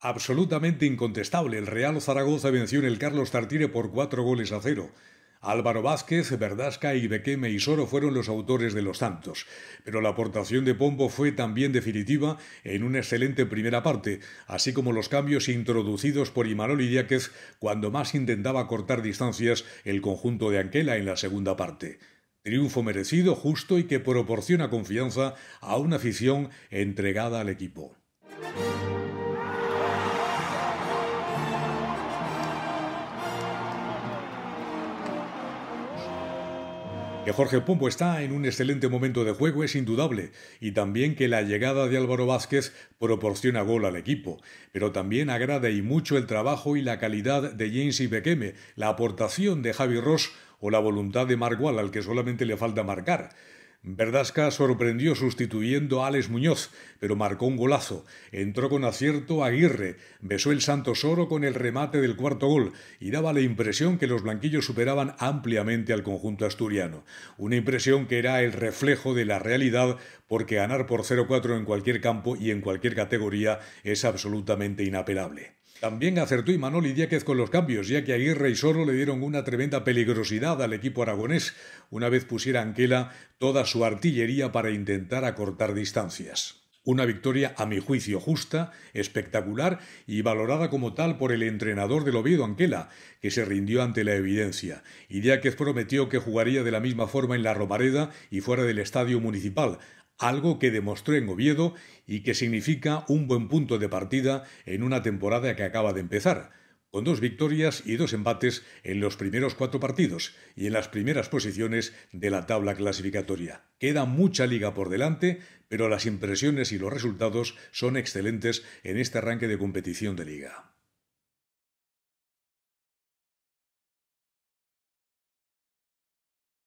Absolutamente incontestable, el Real Zaragoza venció en el Carlos Tartire por cuatro goles a cero. Álvaro Vázquez, Verdasca y Bequeme y Soro fueron los autores de los tantos, pero la aportación de Pombo fue también definitiva en una excelente primera parte, así como los cambios introducidos por Imanol Idiáquez cuando más intentaba cortar distancias el conjunto de Anquela en la segunda parte. Triunfo merecido, justo y que proporciona confianza a una afición entregada al equipo. Que Jorge Pombo está en un excelente momento de juego es indudable, y también que la llegada de Álvaro Vázquez proporciona gol al equipo, pero también agrada y mucho el trabajo y la calidad de James Ibequeme, la aportación de Javi Ross o la voluntad de Mark al que solamente le falta marcar. Verdasca sorprendió sustituyendo a Alex Muñoz, pero marcó un golazo. Entró con acierto Aguirre, besó el Santosoro Soro con el remate del cuarto gol y daba la impresión que los blanquillos superaban ampliamente al conjunto asturiano. Una impresión que era el reflejo de la realidad porque ganar por 0-4 en cualquier campo y en cualquier categoría es absolutamente inapelable. También acertó Imanol Idiáquez con los cambios, ya que Aguirre y Soro le dieron una tremenda peligrosidad al equipo aragonés, una vez pusiera Anquela toda su artillería para intentar acortar distancias. Una victoria, a mi juicio, justa, espectacular y valorada como tal por el entrenador del Oviedo, Anquela, que se rindió ante la evidencia. Idiáquez prometió que jugaría de la misma forma en la Romareda y fuera del estadio municipal, algo que demostró en Oviedo y que significa un buen punto de partida en una temporada que acaba de empezar, con dos victorias y dos empates en los primeros cuatro partidos y en las primeras posiciones de la tabla clasificatoria. Queda mucha liga por delante, pero las impresiones y los resultados son excelentes en este arranque de competición de liga.